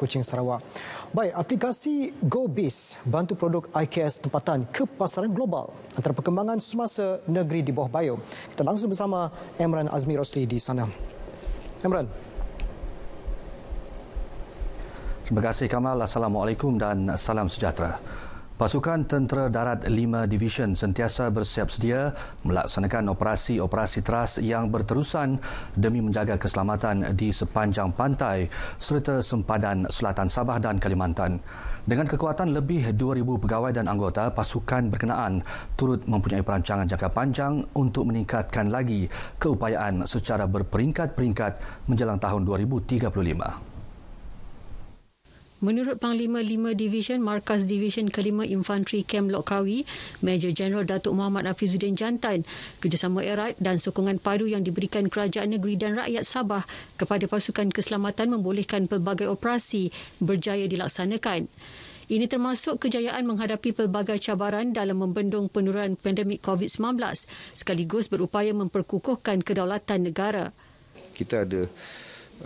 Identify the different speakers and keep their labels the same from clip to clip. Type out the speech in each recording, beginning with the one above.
Speaker 1: Kuching Sarawak. Baik, aplikasi GoBiz bantu produk IKS tempatan ke pasaran global antara perkembangan semasa negeri di bawah bio. Kita langsung bersama Emran Azmi Rosli di sana. Emran.
Speaker 2: Terima kasih Kamal. Assalamualaikum dan salam sejahtera. Pasukan Tentera Darat 5 Division sentiasa bersiap sedia melaksanakan operasi-operasi teras yang berterusan demi menjaga keselamatan di sepanjang pantai serta sempadan selatan Sabah dan Kalimantan. Dengan kekuatan lebih 2,000 pegawai dan anggota, pasukan berkenaan turut mempunyai perancangan jangka panjang untuk meningkatkan lagi keupayaan secara berperingkat-peringkat menjelang tahun 2035.
Speaker 3: Menurut Panglima 5 Division Markas Division ke-5 Infantry Camp Lokawi, Major General Datuk Muhammad Afizuddin Jantan, kerjasama erat dan sokongan padu yang diberikan Kerajaan Negeri dan Rakyat Sabah kepada pasukan keselamatan membolehkan pelbagai operasi berjaya dilaksanakan. Ini termasuk kejayaan menghadapi pelbagai cabaran dalam membendung penurunan pandemik COVID-19 sekaligus berupaya memperkukuhkan kedaulatan negara.
Speaker 2: Kita ada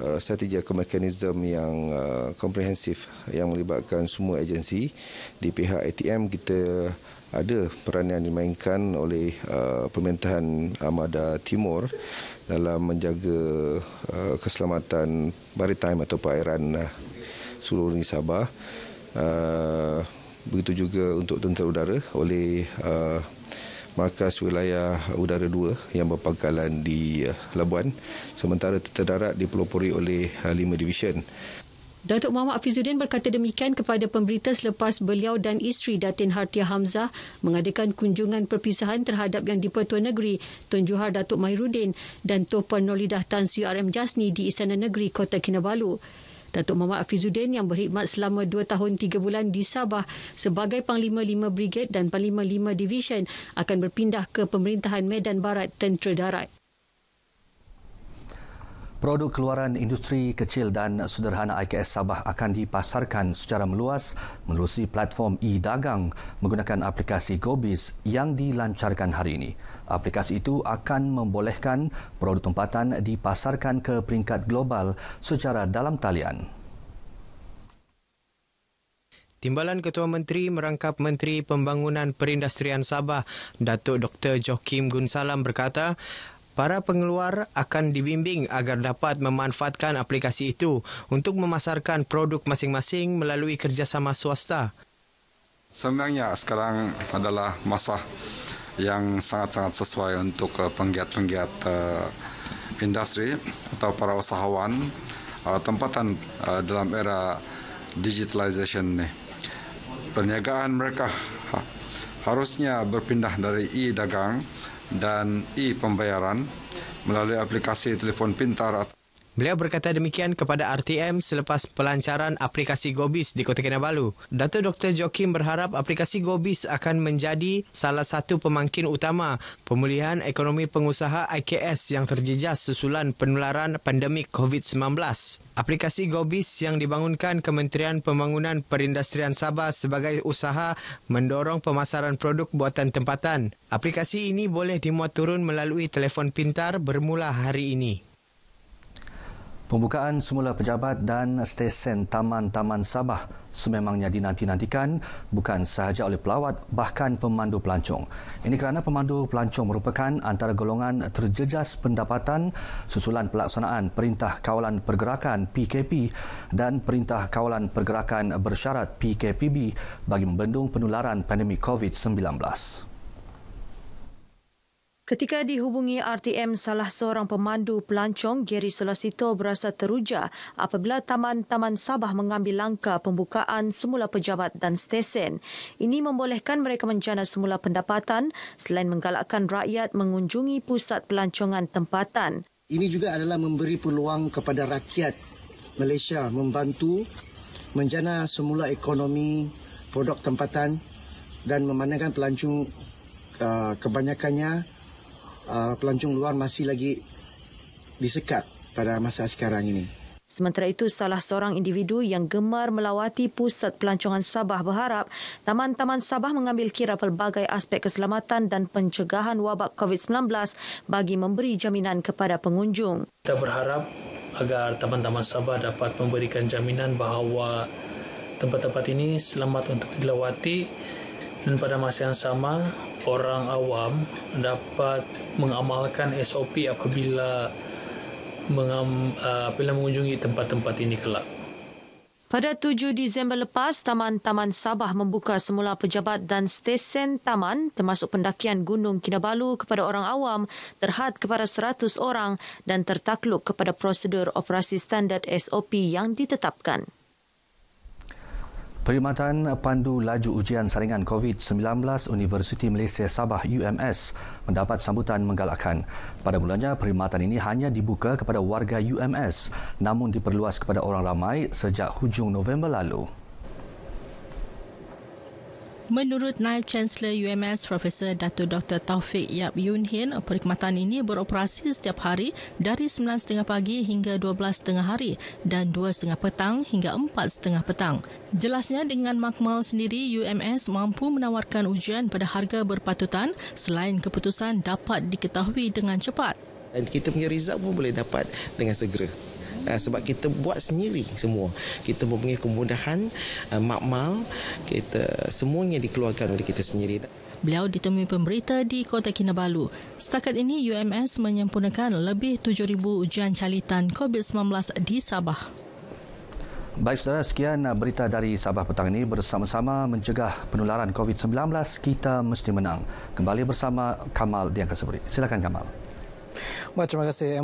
Speaker 2: uh, strategi atau mekanisme yang uh, komprehensif yang melibatkan semua agensi di pihak ATM kita ada peranan yang dimainkan oleh uh, pemerintahan Amada Timur dalam menjaga uh, keselamatan maritime atau perairan uh, seluruh negeri Sabah uh, begitu juga untuk tentera udara oleh uh, markas wilayah udara 2 yang berpangkalan di eh, Labuan sementara terdarat dipelopori oleh 5 eh, division.
Speaker 3: Datuk Muhammad Fizuddin berkata demikian kepada pemberita selepas beliau dan isteri Datin Hartia Hamzah mengadakan kunjungan perpisahan terhadap yang di-Pertuan Negeri Tun Johar Datuk Mahirudin dan Topan Nolidah Tan CRM Jasni di Istana Negeri Kota Kinabalu. Datuk Muhammad Afizuddin yang berkhidmat selama 2 tahun 3 bulan di Sabah sebagai Panglima 5 Brigade dan Panglima 5 Division akan berpindah ke Pemerintahan Medan Barat Tentera Darat.
Speaker 2: Produk keluaran industri kecil dan sederhana IKS Sabah akan dipasarkan secara meluas melalui platform e-dagang menggunakan aplikasi GoBiz yang dilancarkan hari ini. Aplikasi itu akan membolehkan produk tempatan dipasarkan ke peringkat global secara dalam talian.
Speaker 1: Timbalan Ketua Menteri merangkap Menteri Pembangunan Perindustrian Sabah, Datuk Dr. Joachim Gunsalam berkata, Para pengeluar akan dibimbing agar dapat memanfaatkan aplikasi itu untuk memasarkan produk masing-masing melalui kerjasama swasta.
Speaker 2: Sebenarnya sekarang adalah masa yang sangat-sangat sesuai untuk eh, penggiat-penggiat eh, industri atau para usahawan eh, tempatan dalam era digitalization ini. Perniagaan mereka ha, harusnya berpindah dari e-dagang dan e-pembayaran melalui aplikasi telefon pintar atau
Speaker 1: Beliau berkata demikian kepada RTM selepas pelancaran aplikasi Gobis di Kota Kinabalu. Dato' Dr. Jokim berharap aplikasi Gobis akan menjadi salah satu pemangkin utama pemulihan ekonomi pengusaha IKS yang terjejas susulan penularan pandemik COVID-19. Aplikasi Gobis yang dibangunkan Kementerian Pembangunan Perindustrian Sabah sebagai usaha mendorong pemasaran produk buatan tempatan. Aplikasi ini boleh dimuat turun melalui telefon pintar bermula hari ini.
Speaker 2: Pembukaan semula pejabat dan stesen Taman-Taman Sabah sememangnya dinanti-nantikan bukan sahaja oleh pelawat bahkan pemandu pelancong. Ini kerana pemandu pelancong merupakan antara golongan terjejas pendapatan susulan pelaksanaan Perintah Kawalan Pergerakan PKP dan Perintah Kawalan Pergerakan Bersyarat PKPB bagi membendung penularan pandemik COVID-19.
Speaker 4: Ketika dihubungi RTM, salah seorang pemandu pelancong Gary Solasito berasa teruja apabila Taman-Taman Sabah mengambil langkah pembukaan semula pejabat dan stesen. Ini membolehkan mereka menjana semula pendapatan selain menggalakkan rakyat mengunjungi pusat pelancongan tempatan.
Speaker 1: Ini juga adalah memberi peluang kepada rakyat Malaysia membantu menjana semula ekonomi produk tempatan dan memandangkan pelancong uh, kebanyakannya Uh, pelancong luar masih lagi disekat pada masa sekarang ini.
Speaker 4: Sementara itu, salah seorang individu yang gemar melawati pusat pelancongan Sabah berharap taman-taman Sabah mengambil kira pelbagai aspek keselamatan dan pencegahan wabak COVID-19 bagi memberi jaminan kepada pengunjung.
Speaker 1: Kita berharap agar taman-taman Sabah dapat memberikan jaminan bahawa tempat-tempat ini selamat untuk dilawati dan pada masa yang sama orang awam dapat mengamalkan SOP apabila mengam, uh, apabila mengunjungi tempat-tempat ini kelak.
Speaker 4: Pada 7 Disember lepas, Taman-Taman Sabah membuka semula pejabat dan stesen taman termasuk pendakian Gunung Kinabalu kepada orang awam terhad kepada 100 orang dan tertakluk kepada prosedur operasi standard SOP yang ditetapkan.
Speaker 2: Perkhidmatan Pandu Laju Ujian Saringan COVID-19 Universiti Malaysia Sabah UMS mendapat sambutan menggalakkan. Pada mulanya, perkhidmatan ini hanya dibuka kepada warga UMS namun diperluas kepada orang ramai sejak hujung November lalu.
Speaker 3: Menurut Naib Chancellor UMS Profesor Dato Dr Taufik Yap Yun Hin, perkhidmatan ini beroperasi setiap hari dari 9.30 pagi hingga 12.30 hari dan 2.30 petang hingga 4.30 petang. Jelasnya dengan makmal sendiri UMS mampu menawarkan ujian pada harga berpatutan selain keputusan dapat diketahui dengan cepat.
Speaker 1: Dan kita punya result pun boleh dapat dengan segera uh, sebab kita buat sendiri semua. Kita mempunyai kemudahan, uh, makmal, kita semuanya dikeluarkan oleh kita sendiri.
Speaker 3: Beliau ditemui pemberita di Kota Kinabalu. Setakat ini UMS menyempurnakan lebih 7,000 ujian calitan COVID-19 di Sabah.
Speaker 2: Baik saudara, sekian berita dari Sabah petang ini. Bersama-sama mencegah penularan COVID-19, kita mesti menang. Kembali bersama Kamal di Angkasa Silakan Kamal. Baik, terima kasih.